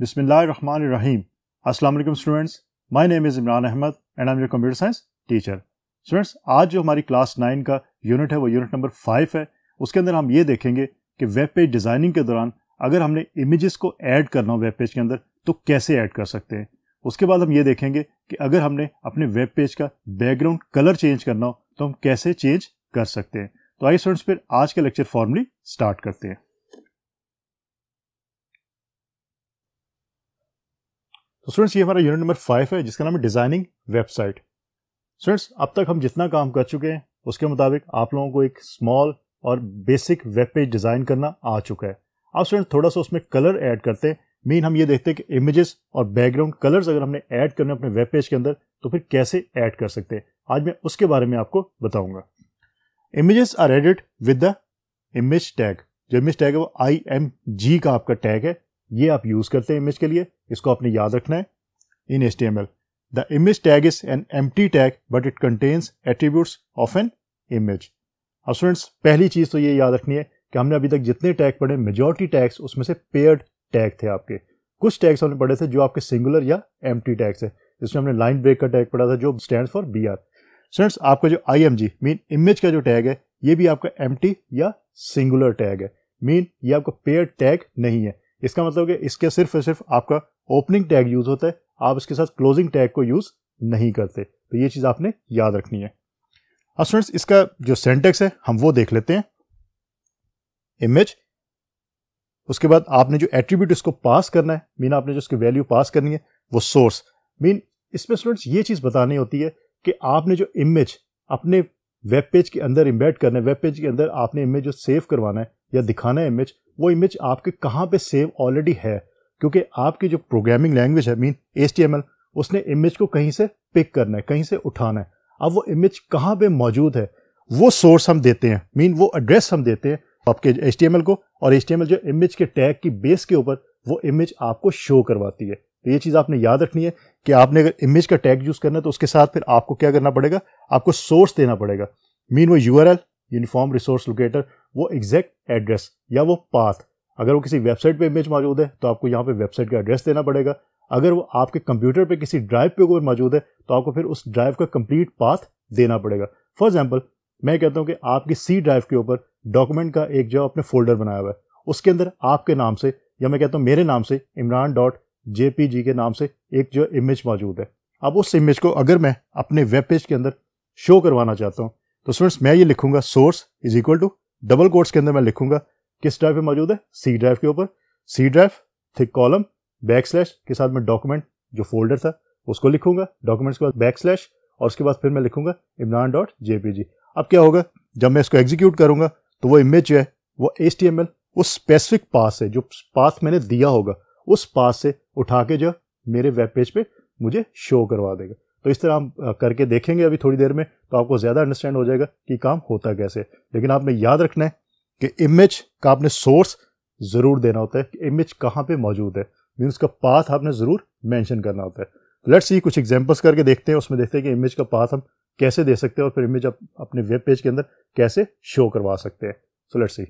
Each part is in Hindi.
बिस्मिल्लाहिर्रहमानिर्रहीम अस्सलाम वालेकुम students my name is Imran Ahmed and I am your computer science teacher students आज जो हमारी क्लास नाइन का यूनिट है वो यूनिट नंबर फाइव है उसके अंदर हम ये देखेंगे कि वेब पेज डिज़ाइनिंग के दौरान अगर हमने इमेजेस को ऐड करना हो वेब पेज के अंदर तो कैसे ऐड कर सकते हैं उसके बाद हम ये देखेंगे कि अगर हमने अपने वेब पेज का बैकग्राउंड कलर चेंज करना हो तो हम कैसे चेंज कर सकते हैं तो आइए स्टूडेंट्स फिर आज का लेक्चर फॉर्मली स्टार्ट करते हैं स्टूडेंट्स ये हमारा यूनिट नंबर फाइव है जिसका नाम है डिजाइनिंग वेबसाइट स्टूडेंट्स अब तक हम जितना काम कर चुके हैं उसके मुताबिक आप लोगों को एक स्मॉल और बेसिक वेब पेज डिजाइन करना आ चुका है अब स्टूडेंट थोड़ा सा उसमें कलर ऐड करते हैं मीन हम ये देखते हैं कि इमेजेस और बैकग्राउंड कलर्स अगर हमने ऐड करने अपने वेब पेज के अंदर तो फिर कैसे ऐड कर सकते हैं आज मैं उसके बारे में आपको बताऊंगा images are edit with the image tag जो इमेज टैग है वो आई एम जी का आपका टैग है ये आप यूज करते हैं इमेज के लिए इसको आपने याद रखना है in H image tag is an empty tag but it contains attributes of an image अब स्टूडेंट्स पहली चीज़ तो ये याद रखनी है कि हमने अभी तक जितने टैग पढ़े मेजोरिटी टैग्स उसमें से पेयर्ड टैग थे आपके कुछ टैग्स हमने पढ़े थे जो आपके सिंगुलर या एम टी टैग्स है जिसमें हमने लाइन ब्रेक का टैग पढ़ा था जो stand for B R students आपका जो I M G mean image का जो टैग है ये भी आपका एम टी या सिंगुलर टैग है मीन ये आपका पेयर टैग नहीं है इसका मतलब कि इसके सिर्फ सिर्फ आपका ओपनिंग टैग यूज़ होता है आप इसके साथ क्लोजिंग टैग को यूज़ नहीं करते तो ये चीज़ आपने याद रखनी है अब स्टूडेंट्स इसका जो सेंटेक्स है हम वो देख लेते हैं इमेज उसके बाद आपने जो एट्रीब्यूट इसको पास करना है मीन आपने जो इसकी वैल्यू पास करनी है वो सोर्स मीन इसमें स्टूडेंट्स ये चीज़ बतानी होती है कि आपने जो इमेज अपने वेब पेज के अंदर इम्बेड करना है वेब पेज के अंदर आपने इमेज जो सेव करवाना है या दिखाना है इमेज वो इमेज आपके कहाँ पे सेव ऑलरेडी है क्योंकि आपकी जो प्रोग्रामिंग लैंग्वेज है मीन एस उसने इमेज को कहीं से पिक करना है कहीं से उठाना है अब वो इमेज कहाँ पे मौजूद है वो सोर्स हम देते हैं मीन वो एड्रेस हम देते हैं आपके एस को और एस जो इमेज के टैग की बेस के ऊपर वो इमेज आपको शो करवाती है तो ये चीज़ आपने याद रखनी है कि आपने अगर इमेज का टैग यूज़ करना है तो उसके साथ फिर आपको क्या करना पड़ेगा आपको सोर्स देना पड़ेगा मीन वो यू यूनिफॉर्म रिसोर्स लोकेटर वो एग्जैक्ट एड्रेस या वो पाथ अगर वो किसी वेबसाइट पे इमेज मौजूद है तो आपको यहाँ पे वेबसाइट का एड्रेस देना पड़ेगा अगर वो आपके कंप्यूटर पे किसी ड्राइव पे ऊपर मौजूद है तो आपको फिर उस ड्राइव का कंप्लीट पाथ देना पड़ेगा फॉर एग्जाम्पल मैं कहता हूँ कि आपकी सी ड्राइव के ऊपर डॉक्यूमेंट का एक जो आपने फोल्डर बनाया हुआ है उसके अंदर आपके नाम से या मैं कहता हूँ मेरे नाम से Imran dot J P G के नाम से एक जो इमेज मौजूद है अब उस इमेज को अगर मैं अपने वेब पेज के अंदर शो करवाना चाहता हूँ तो स्टूडेंट्स मैं ये लिखूंगा source is equal to double quotes के अंदर मैं लिखूंगा किस ड्राइव पे मौजूद है सी ड्राइव के ऊपर सी ड्राइव थिक कॉलम बैक स्लैश के साथ में डॉक्यूमेंट जो फोल्डर था उसको लिखूंगा डॉक्यूमेंट्स के बाद बैक स्लैश और उसके बाद फिर मैं लिखूंगा इमरान डॉट जी अब क्या होगा जब मैं इसको एग्जीक्यूट करूंगा तो वो इमेज जो है वो एस टी एम एल उस स्पेसिफिक पास से जो पास मैंने दिया होगा उस पास से उठा के जो मेरे वेब पेज पे मुझे शो करवा देगा तो इस तरह हम करके देखेंगे अभी थोड़ी देर में तो आपको ज़्यादा अंडरस्टैंड हो जाएगा कि काम होता कैसे लेकिन आपने याद रखना है कि इमेज का आपने सोर्स ज़रूर देना होता है कि इमेज कहाँ पे मौजूद है मीन उसका पाथ आपने ज़रूर मेंशन करना होता है लेट्स सी कुछ एग्जांपल्स करके देखते हैं उसमें देखते हैं कि इमेज का पाथ हम कैसे दे सकते हैं और फिर इमेज आप अपने वेब पेज के अंदर कैसे शो करवा सकते हैं सो लेट्स सी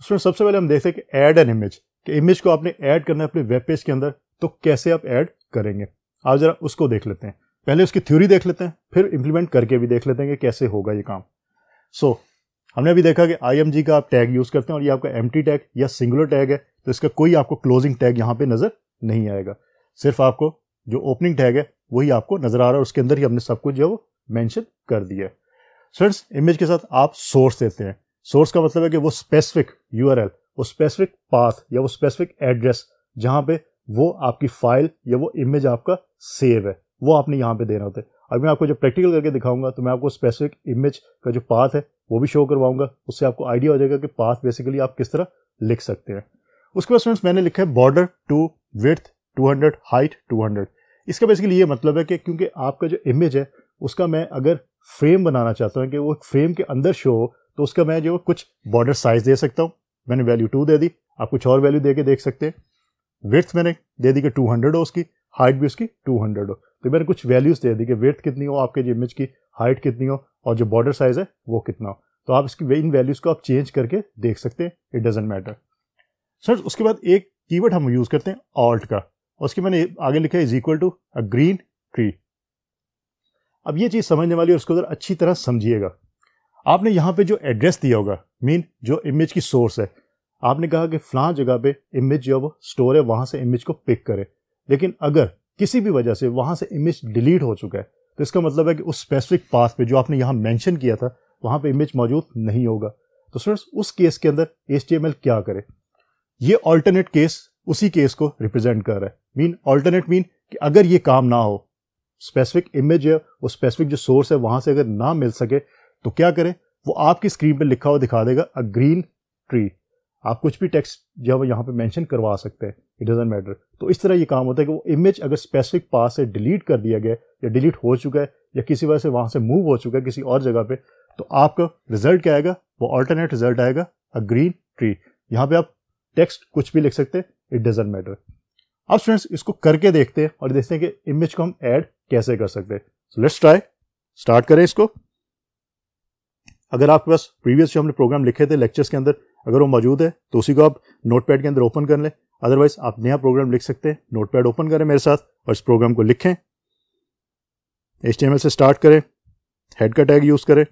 उसमें सबसे पहले हम देखते हैं कि ऐड एन इमेज कि इमेज को आपने ऐड करना है अपने वेब पेज के अंदर तो कैसे आप ऐड करेंगे आप ज़रा उसको देख लेते हैं पहले उसकी थ्योरी देख लेते हैं फिर इम्प्लीमेंट करके भी देख लेते हैं कि कैसे होगा ये काम सो so, हमने अभी देखा कि आई का आप टैग यूज़ करते हैं और ये आपका एम टैग या सिंगुलर टैग है तो इसका कोई आपको क्लोजिंग टैग यहाँ पे नज़र नहीं आएगा सिर्फ आपको जो ओपनिंग टैग है वही आपको नज़र आ रहा है उसके अंदर ही हमने सब कुछ जो है वो मैंशन कर दिया है फ्रेंड्स इमेज के साथ आप सोर्स देते हैं सोर्स का मतलब है कि वो स्पेसिफिक यू वो स्पेसिफिक पाथ या वो स्पेसिफिक एड्रेस जहाँ पे वो आपकी फाइल या वो इमेज आपका सेव है वो आपने यहाँ पे देना होता है अभी मैं आपको जब प्रैक्टिकल करके दिखाऊंगा तो मैं आपको स्पेसिफिक इमेज का जो पाथ है वो भी शो करवाऊंगा उससे आपको आइडिया हो जाएगा कि पाथ बेसिकली आप किस तरह लिख सकते हैं उसके बाद फ्रेंड्स मैंने लिखा है बॉर्डर टू विथ 200 हाइट 200 इसका बेसिकली ये मतलब है कि क्योंकि आपका जो इमेज है उसका मैं अगर फ्रेम बनाना चाहता हूँ कि वो फ्रेम के अंदर शो हो तो उसका मैं जो कुछ बॉर्डर साइज दे सकता हूँ मैंने वैल्यू टू दे दी आप कुछ और वैल्यू दे के देख सकते हैं विर्थ मैंने दे दी कि टू हो उसकी हाइट भी उसकी टू हो तो मैंने कुछ वैल्यूज़ दे दी कि वेथ कितनी हो आपके जो इमेज की हाइट कितनी हो और जो बॉर्डर साइज़ है वो कितना हो तो आप इसकी इन वैल्यूज़ को आप चेंज करके देख सकते हैं इट डजेंट मैटर सर उसके बाद एक कीवर्ड हम यूज़ करते हैं ऑल्ट का उसके मैंने आगे लिखा है is equal to a green tree अब ये चीज़ समझने वाली है उसको अगर अच्छी तरह समझिएगा आपने यहाँ पे जो एड्रेस दिया होगा मीन जो इमेज की सोर्स है आपने कहा कि फ्लां जगह पे इमेज जो है वो स्टोर है वहाँ से इमेज को पिक करें लेकिन अगर किसी भी वजह से वहाँ से इमेज डिलीट हो चुका है तो इसका मतलब है कि उस स्पेसिफिक पाथ पे जो आपने यहाँ मेंशन किया था वहाँ पे इमेज मौजूद नहीं होगा तो स्टूडेंट्स उस केस के अंदर एच क्या करे ये ऑल्टरनेट केस उसी केस को रिप्रेजेंट कर रहा है मीन ऑल्टरनेट मीन कि अगर ये काम ना हो स्पेसिफिक इमेज है वो स्पेसिफिक जो सोर्स है वहाँ से अगर ना मिल सके तो क्या करें वो आपकी स्क्रीन पर लिखा हुआ दिखा देगा अ ग्रीन ट्री आप कुछ भी टेक्स्ट जो है यहाँ पे मेंशन करवा सकते हैं इट डजेंट मैटर तो इस तरह ये काम होता है कि वो इमेज अगर स्पेसिफिक पास से डिलीट कर दिया गया या डिलीट हो चुका है या किसी वजह से वहाँ से मूव हो चुका है किसी और जगह पे तो आपका रिजल्ट क्या आएगा वो अल्टरनेट रिजल्ट आएगा अ ग्रीन ट्री यहाँ पे आप टेक्स्ट कुछ भी लिख सकते हैं इट डजेंट मैटर अब स्टूडेंट्स इसको करके देखते हैं और देखते हैं कि इमेज को हम ऐड कैसे कर सकते हैं सो लेट्स ट्राई स्टार्ट करें इसको अगर आपके पास प्रीवियस जो हमने प्रोग्राम लिखे थे लेक्चर्स के अंदर अगर वो मौजूद है तो उसी को आप नोटपैड के अंदर ओपन कर लें अदरवाइज आप नया प्रोग्राम लिख सकते हैं नोटपैड ओपन करें मेरे साथ और इस प्रोग्राम को लिखें एच से स्टार्ट करें हेड का टैग यूज़ करें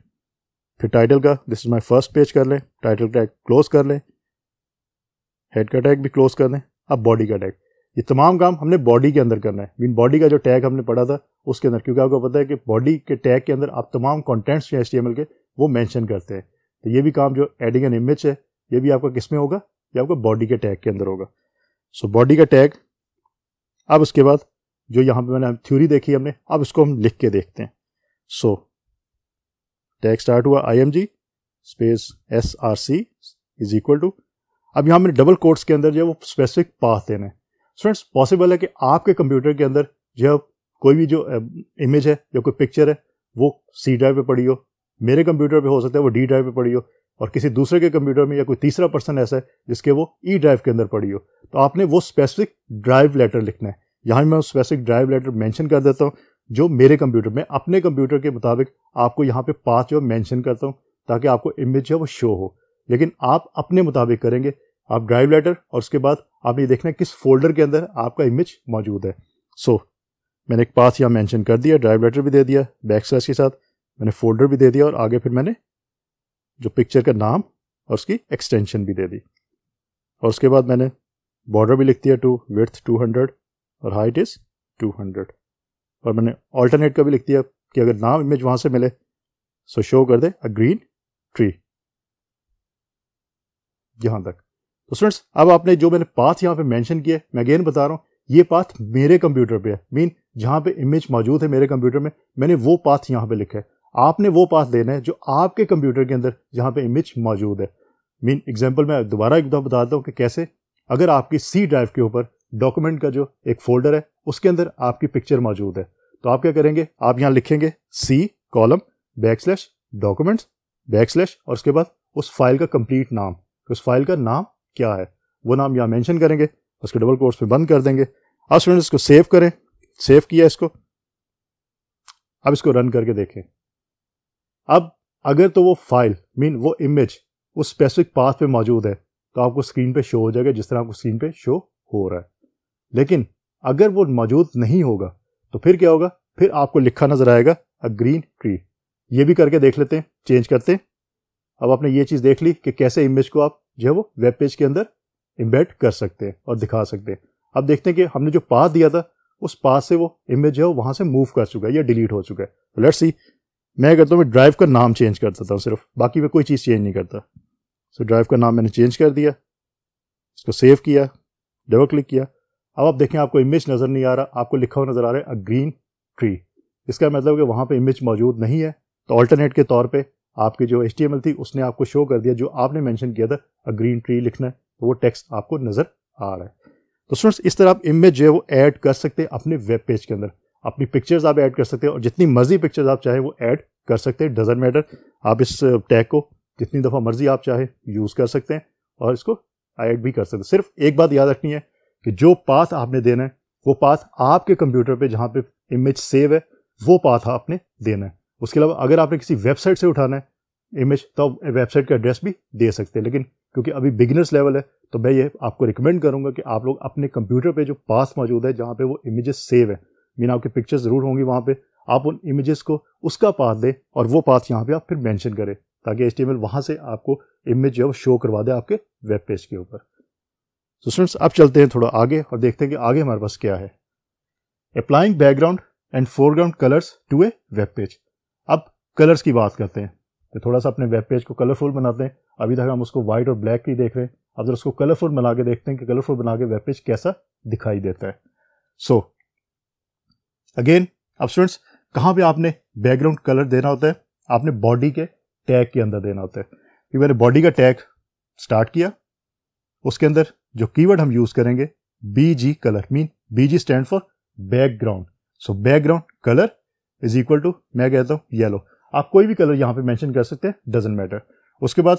फिर टाइटल का this is my first page कर लें टाइटल टैग क्लोज कर लें हेड का टैग भी क्लोज कर लें अब बॉडी का टैग ये तमाम काम हमने बॉडी के अंदर करना है मीन बॉडी का जो टैग हमने पढ़ा था उसके अंदर क्योंकि आपको पता है कि बॉडी के टैग के अंदर आप तमाम कॉन्टेंट्स जो एच के वो मैंशन करते हैं तो ये भी काम जो एडिंग एन इमेज है ये भी आपका किस में होगा ये आपका बॉडी के टैग के अंदर होगा सो so, बॉडी का टैग अब उसके बाद जो यहाँ पे मैंने थ्योरी देखी हमने अब इसको हम लिख के देखते हैं सो टैग स्टार्ट हुआ I space S R C is equal to अब यहाँ मैंने डबल कोर्ट्स के अंदर जो है वो स्पेसिफिक पाथ देना है स्टूडेंट्स पॉसिबल है कि आपके कंप्यूटर के अंदर जो कोई भी जो इमेज है या कोई पिक्चर है वो सी ड्राइव पे पड़ी हो मेरे कंप्यूटर पे हो सकता है वो डी ड्राइव पे पड़ी हो और किसी दूसरे के कंप्यूटर में या कोई तीसरा पर्सन ऐसा है जिसके वो ई ड्राइव के अंदर पड़ी हो तो आपने वो स्पेसिफिक ड्राइव लेटर लिखना है यहाँ मैं उस स्पेसिफिक ड्राइव लेटर मैंशन कर देता हूँ जो मेरे कंप्यूटर में अपने कंप्यूटर के मुताबिक आपको यहाँ पे पाथ जो मैंशन करता हूँ ताकि आपको इमेज जो है वो शो हो लेकिन आप अपने मुताबिक करेंगे आप ड्राइव लेटर और उसके बाद आप ये देखना किस फोल्डर के अंदर आपका इमेज मौजूद है सो so, मैंने एक पाथ यहाँ मेंशन कर दिया ड्राइव लेटर भी दे दिया बैक स्लैश के साथ मैंने फोल्डर भी दे दिया और आगे फिर मैंने जो पिक्चर का नाम और उसकी एक्सटेंशन भी दे दी और उसके बाद मैंने बॉर्डर भी लिख दिया टू विथ टू हंड्रेड और हाइट इज़ टू हंड्रेड और मैंने ऑल्टरनेट का भी लिख दिया कि अगर नाम इमेज वहाँ से मिले सो शो कर दे अ ग्रीन ट्री यहाँ तक तो स्टूडेंट्स अब आपने जो मैंने पाथ यहाँ पे मेंशन किया मैं अगेन बता रहा हूँ ये पाथ मेरे कंप्यूटर पे है मीन जहाँ पे इमेज मौजूद है मेरे कंप्यूटर में मैंने वो पाथ यहाँ पे लिखा है आपने वो पास देना है जो आपके कंप्यूटर के अंदर जहाँ पे इमेज मौजूद है मीन एग्जांपल मैं दोबारा एक दफ़ा बताता हूँ कि कैसे अगर आपकी सी ड्राइव के ऊपर डॉक्यूमेंट का जो एक फोल्डर है उसके अंदर आपकी पिक्चर मौजूद है तो आप क्या करेंगे आप यहाँ लिखेंगे C colon back slash documents back slash और उसके बाद उस फाइल का कंप्लीट नाम उस फाइल का नाम क्या है वो नाम यहाँ मैंशन करेंगे उसके डबल कोर्स में बंद कर देंगे अब स्टूडेंट इसको सेव करें सेव किया इसको अब इसको रन करके देखें अब अगर तो वो फाइल मीन वो इमेज उस स्पेसिफिक पाथ पे मौजूद है तो आपको स्क्रीन पे शो हो जाएगा जिस तरह आपको स्क्रीन पे शो हो रहा है लेकिन अगर वो मौजूद नहीं होगा तो फिर क्या होगा फिर आपको लिखा नजर आएगा अ ग्रीन ट्री ये भी करके देख लेते हैं चेंज करते हैं अब आपने ये चीज़ देख ली कि कैसे इमेज को आप जो है वो वेब पेज के अंदर इम्बेड कर सकते हैं और दिखा सकते हैं अब देखते हैं कि हमने जो पाथ दिया था उस पाथ से वो इमेज जो है वहां से मूव कर चुका है या डिलीट हो चुका है लेट्स सी मैं करता हूँ मैं ड्राइव का नाम चेंज करता हूँ सिर्फ बाकी मैं कोई चीज़ चेंज नहीं करता सो so, ड्राइव का नाम मैंने चेंज कर दिया इसको सेव किया डबल क्लिक किया अब आप देखें आपको इमेज नज़र नहीं आ रहा आपको लिखा हुआ नज़र आ रहा है अ ग्रीन ट्री इसका मतलब कि वहाँ पे इमेज मौजूद नहीं है तो ऑल्टरनेट के तौर पे आपकी जो एच थी उसने आपको शो कर दिया जो आपने मैंशन किया था अ ग्रीन ट्री लिखना है तो वो टेक्स्ट आपको नज़र आ रहा है तो स्टूडेंट्स इस तरह आप इमेज जो है वो ऐड कर सकते हैं अपने वेब पेज के अंदर अपनी पिक्चर्स आप ऐड कर सकते हैं और जितनी मर्जी पिक्चर्स आप चाहे वो ऐड कर सकते हैं डजेंट मैटर आप इस टैग uh, को जितनी दफ़ा मर्जी आप चाहे यूज़ कर सकते हैं और इसको ऐड भी कर सकते हैं सिर्फ एक बात याद रखनी है कि जो पाथ आपने देना है वो पाथ आपके कंप्यूटर पे जहाँ पे इमेज सेव है वो पाथ आपने देना है उसके अलावा अगर आपने किसी वेबसाइट से उठाना है इमेज तो आप वेबसाइट का एड्रेस भी दे सकते हैं लेकिन क्योंकि अभी बिगिनर्स लेवल है तो मैं ये आपको रिकमेंड करूँगा कि आप लोग अपने कंप्यूटर पर जो पाथ मौजूद है जहाँ पर वो इमेज सेव है मीन आपके पिक्चर्स ज़रूर होंगी वहाँ पर आप उन इमेजेस को उसका पाथ दें और वो पाथ यहाँ पे आप फिर मेंशन करें ताकि एच टी वहाँ से आपको इमेज जो है वो शो करवा दे आपके वेब पेज के ऊपर सो स्टूडेंट्स अब चलते हैं थोड़ा आगे और देखते हैं कि आगे हमारे पास क्या है applying background and foreground colours to a web page अब कलर्स की बात करते हैं तो थोड़ा सा अपने वेब पेज को कलरफुल बनाते हैं अभी तक हम उसको वाइट और ब्लैक ही देख रहे हैं अब जरा उसको कलरफुल बना के देखते हैं कि कलरफुल बना के वेब पेज कैसा दिखाई देता है सो so, अगेन अब स्टूडेंट्स कहाँ पे आपने बैकग्राउंड कलर देना होता है आपने बॉडी के टैग के अंदर देना होता है कि मैंने बॉडी का टैग स्टार्ट किया उसके अंदर जो कीवर्ड हम यूज़ करेंगे B G colour mean B G stand for background so background colour is equal to मैं कहता हूँ येलो आप कोई भी कलर यहाँ पे मैंशन कर सकते हैं डजेंट मैटर उसके बाद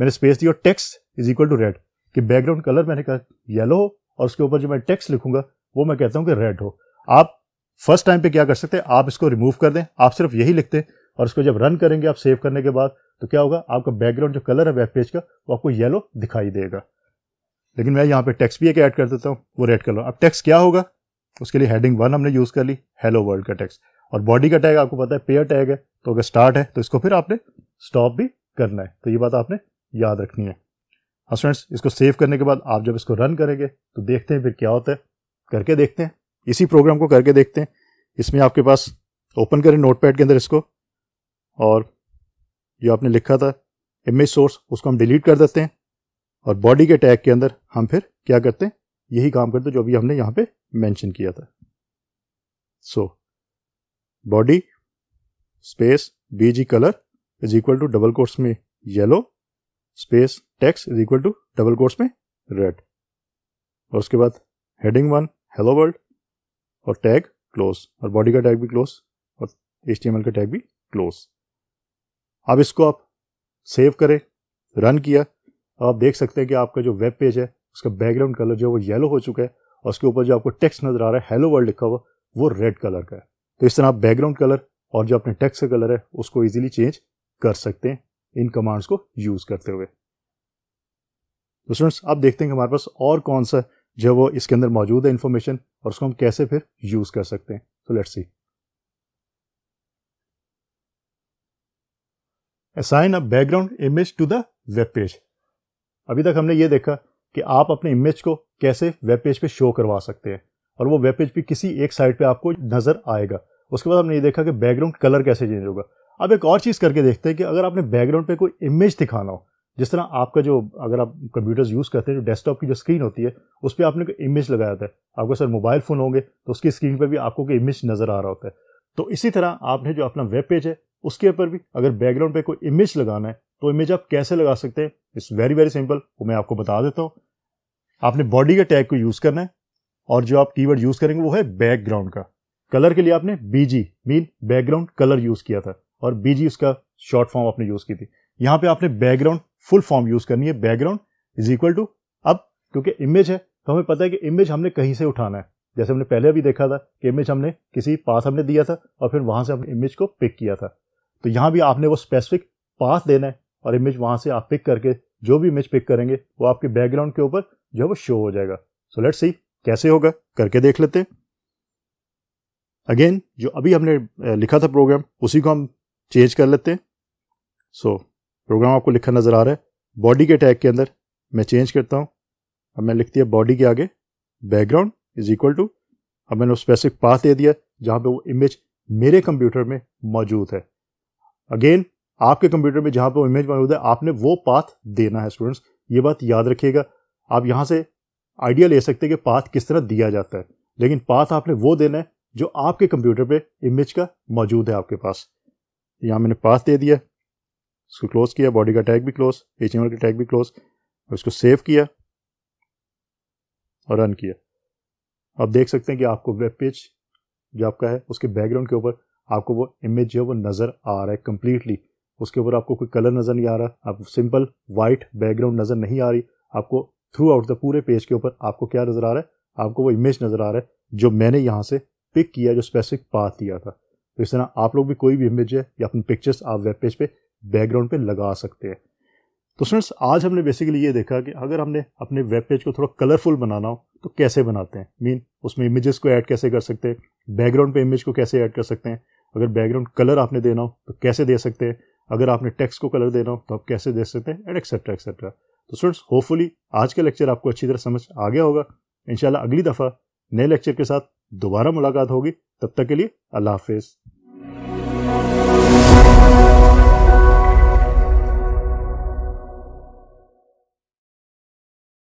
मैंने स्पेस दी text is equal to red कि बैकग्राउंड कलर मैंने कहा येलो हो और उसके ऊपर जो मैं टेक्स्ट लिखूंगा वो मैं कहता हूँ कि रेड हो आप फर्स्ट टाइम पे क्या कर सकते हैं आप इसको रिमूव कर दें आप सिर्फ यही लिखते हैं और इसको जब रन करेंगे आप सेव करने के बाद तो क्या होगा आपका बैकग्राउंड जो कलर है वेब पेज का वो आपको येलो दिखाई देगा लेकिन मैं यहाँ पे टेक्स्ट भी एक ऐड कर देता हूँ वो रेड कलर अब टेक्स्ट क्या होगा उसके लिए हेडिंग वन हमने यूज़ कर ली हेलो वर्ल्ड का टेक्स्ट और बॉडी का टैग आपको पता है पेयर टैग है तो अगर स्टार्ट है तो इसको फिर आपने स्टॉप भी करना है तो ये बात आपने याद रखनी है हाँ फ्रेंड्स इसको सेव करने के बाद आप जब इसको रन करेंगे तो देखते हैं फिर क्या होता है करके देखते हैं इसी प्रोग्राम को करके देखते हैं इसमें आपके पास ओपन करें नोटपैड के अंदर इसको और जो आपने लिखा था इमेज सोर्स उसको हम डिलीट कर देते हैं और बॉडी के टैग के अंदर हम फिर क्या करते हैं यही काम करते हैं जो अभी हमने यहाँ पे मेंशन किया था so body space B G colour is equal to double quotes में yellow space text is equal to double quotes में रेड और उसके बाद हेडिंग वन हेलो वर्ल्ड और टैग क्लोज और बॉडी का टैग भी क्लोज और एच का टैग भी क्लोज अब इसको आप सेव करें रन किया अब आप देख सकते हैं कि आपका जो वेब पेज है उसका बैकग्राउंड कलर जो है वो येलो हो चुका है और उसके ऊपर जो आपको टेक्स्ट नजर आ रहा है हेलो वर्ल्ड लिखा हुआ वो रेड कलर का है तो इस तरह आप बैकग्राउंड कलर और जो अपने टेक्स्ट का कलर है उसको ईजिली चेंज कर सकते हैं इन कमांड्स को यूज करते हुए तो स्टूडेंट्स अब देखते हैं कि हमारे पास और कौन सा जो वो इसके अंदर मौजूद है इन्फॉर्मेशन और उसको हम कैसे फिर यूज़ कर सकते हैं तो let's see assign a background image to the web page अभी तक हमने ये देखा कि आप अपने इमेज को कैसे वेब पेज पे शो करवा सकते हैं और वो वेब पेज पे किसी एक साइड पे आपको नज़र आएगा उसके बाद हमने ये देखा कि बैकग्राउंड कलर कैसे चेंज होगा अब एक और चीज़ करके देखते हैं कि अगर आपने बैकग्राउंड पे कोई इमेज दिखाना हो जिस तरह आपका जो अगर आप कंप्यूटर्स यूज़ करते हैं जो डेस्कटॉप की जो स्क्रीन होती है उस पर आपने इमेज लगाया था आपका सर मोबाइल फ़ोन होंगे तो उसकी स्क्रीन पर भी आपको कोई इमेज नज़र आ रहा होता है तो इसी तरह आपने जो अपना वेब पेज है उसके ऊपर भी अगर बैकग्राउंड पे कोई इमेज लगाना है तो इमेज आप कैसे लगा सकते हैं इट्स वेरी वेरी सिंपल वो मैं आपको बता देता हूँ आपने बॉडी के टैग को यूज़ करना है और जो आप कीवर्ड यूज़ करेंगे वो है बैकग्राउंड का कलर के लिए आपने BG mean background colour use किया था और बीजी उसका शॉर्ट फॉर्म आपने यूज़ की थी यहाँ पे आपने बैकग्राउंड फुल फॉर्म यूज करनी है बैकग्राउंड इज इक्वल टू अब क्योंकि इमेज है तो हमें पता है कि इमेज हमने कहीं से उठाना है जैसे हमने पहले भी देखा था कि इमेज हमने किसी पास हमने दिया था और फिर वहां से हमने इमेज को पिक किया था तो यहाँ भी आपने वो स्पेसिफिक पास देना है और इमेज वहां से आप पिक करके जो भी इमेज पिक करेंगे वो आपके बैकग्राउंड के ऊपर जो है वो शो हो जाएगा सो लेट सी कैसे होगा करके देख लेते हैं अगेन जो अभी हमने लिखा था प्रोग्राम उसी को हम चेंज कर लेते हैं सो so, प्रोग्राम आपको लिखा नज़र आ रहा है बॉडी के टैग के अंदर मैं चेंज करता हूँ अब मैंने लिख दिया बॉडी के आगे बैकग्राउंड इज इक्वल टू अब मैंने स्पेसिफिक पाथ दे दिया जहाँ पे वो इमेज मेरे कंप्यूटर में मौजूद है अगेन आपके कंप्यूटर में जहाँ पे वो इमेज मौजूद है आपने वो पाथ देना है स्टूडेंट्स ये बात याद रखिएगा आप यहाँ से आइडिया ले सकते हैं कि पाथ किस तरह दिया जाता है लेकिन पाथ आपने वो देना है जो आपके कंप्यूटर पे इमेज का मौजूद है आपके पास यहाँ मैंने पाथ दे दिया उसको क्लोज किया बॉडी का टैग भी क्लोज एच का टैग भी क्लोज और इसको सेव किया और रन किया आप देख सकते हैं कि आपको वेब पेज जो आपका है उसके बैकग्राउंड के ऊपर आपको वो इमेज जो है वो नज़र आ रहा है कम्प्लीटली उसके ऊपर आपको कोई कलर नज़र नहीं आ रहा आप सिंपल वाइट बैकग्राउंड नज़र नहीं आ रही आपको थ्रू आउट द पूरे पेज के ऊपर आपको क्या नज़र आ रहा है आपको वो इमेज नज़र आ रहा है जो मैंने यहाँ से पिक किया जो स्पेसिफिक पाथ दिया था तो इस तरह आप लोग भी कोई भी इमेज है या अपनी पिक्चर्स आप वेब पेज पे बैकग्राउंड पे लगा सकते हैं तो फ्रेंड्स आज हमने बेसिकली ये देखा कि अगर हमने अपने वेब पेज को थोड़ा कलरफुल बनाना हो तो कैसे बनाते हैं मीन उसमें इमेजेस को ऐड कैसे कर सकते हैं बैकग्राउंड पे इमेज को कैसे ऐड कर सकते हैं अगर बैकग्राउंड कलर आपने देना हो तो कैसे दे सकते हैं अगर आपने टेक्स्ट को कलर देना हो तो आप कैसे दे सकते हैं एंड एक्सेट्रा एक्सेट्रा तो स्टूडेंट्स होपफुली आज का लेक्चर आपको अच्छी तरह समझ आ गया होगा इंशाल्लाह अगली दफ़ा नए लेक्चर के साथ दोबारा मुलाकात होगी तब तक के लिए अल्लाह हाफिज़